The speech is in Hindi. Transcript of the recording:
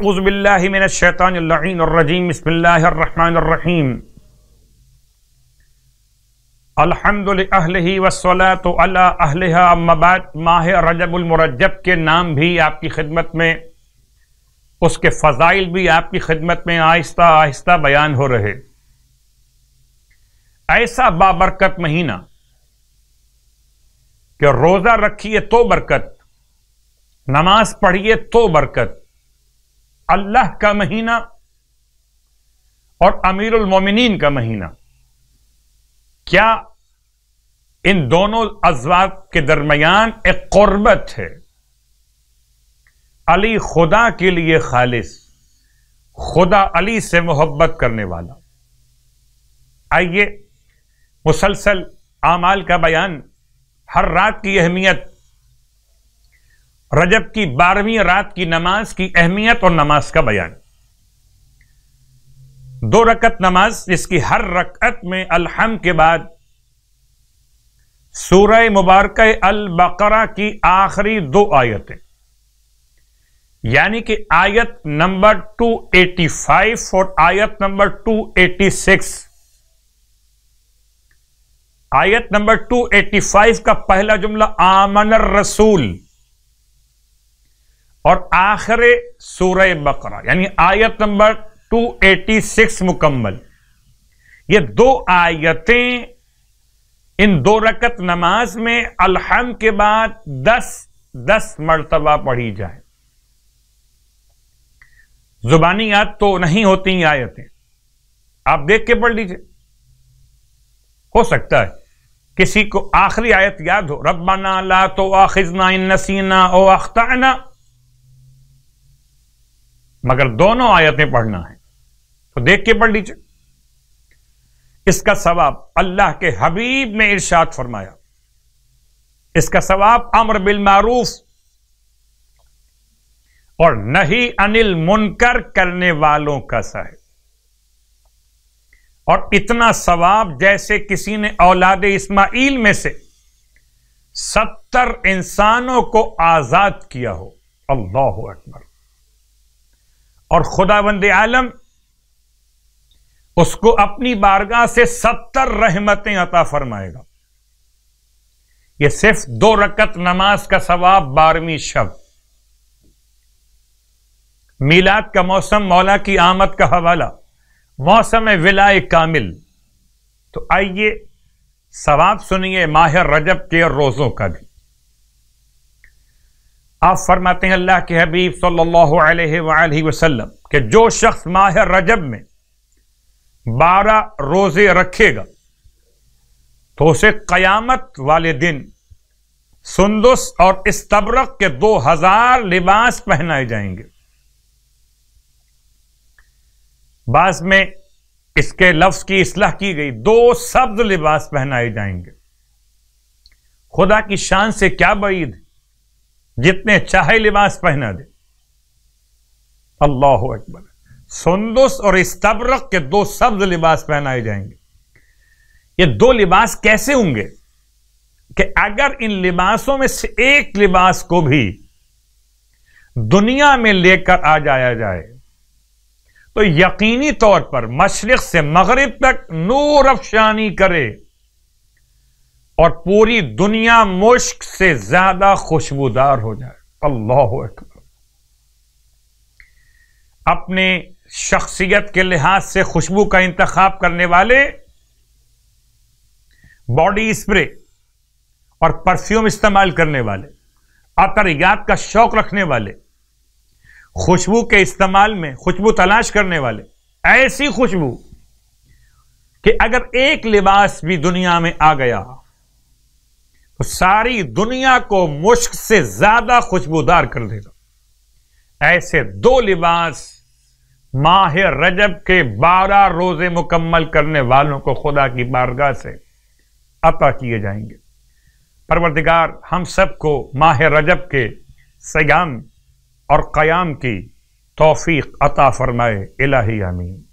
अज़बिल्लाशैतानरजीम बसमीम अलहमदल वसला तो अल्लाहबाद माह रजबुलमरजब के नाम भी आपकी खिदमत में उसके फ़जाइल भी आपकी खिदमत में आहिस्ता आहिस्ता बयान हो रहे ऐसा बाबरकत महीना कि रोज़ा रखिए तो बरकत नमाज पढ़िए तो बरकत अल्लाह का महीना और अमीरुल मोमिनीन का महीना क्या इन दोनों अजवाब के दरमियान एक क़ुरबत है अली खुदा के लिए खालिश खुदा अली से मोहब्बत करने वाला आइए मुसलसल आमाल का बयान हर रात की अहमियत रजब की बारहवीं रात की नमाज की अहमियत और नमाज का बयान दो रकत नमाज जिसकी हर रकत में अलहम के बाद सूरह मुबारक अल बकरा की आखिरी दो आयतें यानी कि आयत नंबर 285 और आयत नंबर 286 आयत नंबर 285 का पहला जुमला आमनर रसूल और आखिर सूर्य बकरा यानी आयत नंबर 286 मुकम्मल ये दो आयतें इन दो रकत नमाज में अलहम के बाद दस दस मरतबा पढ़ी जाए जुबानी याद तो नहीं होती आयतें आप देख के पढ़ लीजिए हो सकता है किसी को आखिरी आयत याद हो रब्बाना ला तो आखिजना इन नसीना ओ अख्ताना मगर दोनों आयतें पढ़ना है तो देख के पढ़ लीजिए इसका सवाब अल्लाह के हबीब ने इर्शाद फरमाया इसका सवाब अमर बिल मारूफ और नहीं अनिल मुनकर करने वालों का सा है और इतना सवाब जैसे किसी ने औलाद इस्माइल में से सत्तर इंसानों को आजाद किया हो अल्लाह अकबर और खुदा बंद आलम उसको अपनी बारगाह से सत्तर रहमतें अता फरमाएगा यह सिर्फ दो रकत नमाज का सवाब बारहवीं शब मीलाद का मौसम मौला की आमद का हवाला मौसम है विलाय कामिल तो आइए सवाब सुनिए माहिर रजब के और रोजों का भी आप फरमाते हैं अल्लाह के हबीब सल्लल्लाहु अलैहि वसल्लम कि जो शख्स माह रजब में बारह रोजे रखेगा तो उसे कयामत वाले दिन सुंदुस और इस्तबरक के दो हजार लिबास पहनाए जाएंगे बाद में इसके लफ्ज की असलाह की गई दो सब्ज लिबास पहनाए जाएंगे खुदा की शान से क्या बईद है जितने चाहे लिबास पहना दे अल्लाह अकबर सुंदुस और इस्तबरक के दो सब्ज लिबास पहनाए जाएंगे ये दो लिबास कैसे होंगे कि अगर इन लिबासों में से एक लिबास को भी दुनिया में लेकर आ जाया जाए तो यकीनी तौर पर मशरक से मगरब तक नूर अफशानी करे और पूरी दुनिया मुश्क से ज्यादा खुशबूदार हो जाए अल्लाह अपने शख्सियत के लिहाज से खुशबू का इंतखाब करने वाले बॉडी स्प्रे और परफ्यूम इस्तेमाल करने वाले अतरियात का शौक रखने वाले खुशबू के इस्तेमाल में खुशबू तलाश करने वाले ऐसी खुशबू कि अगर एक लिबास भी दुनिया में आ गया सारी दुनिया को मुश्क से ज्यादा खुशबूदार कर देगा ऐसे दो लिबास माह रजब के बारह रोजे मुकम्मल करने वालों को खुदा की बारगाह से अता किए जाएंगे परवरदिगार हम सबको माह रजब के सयाम और क़याम की तौफीक अता फरमाए इलाही आमीन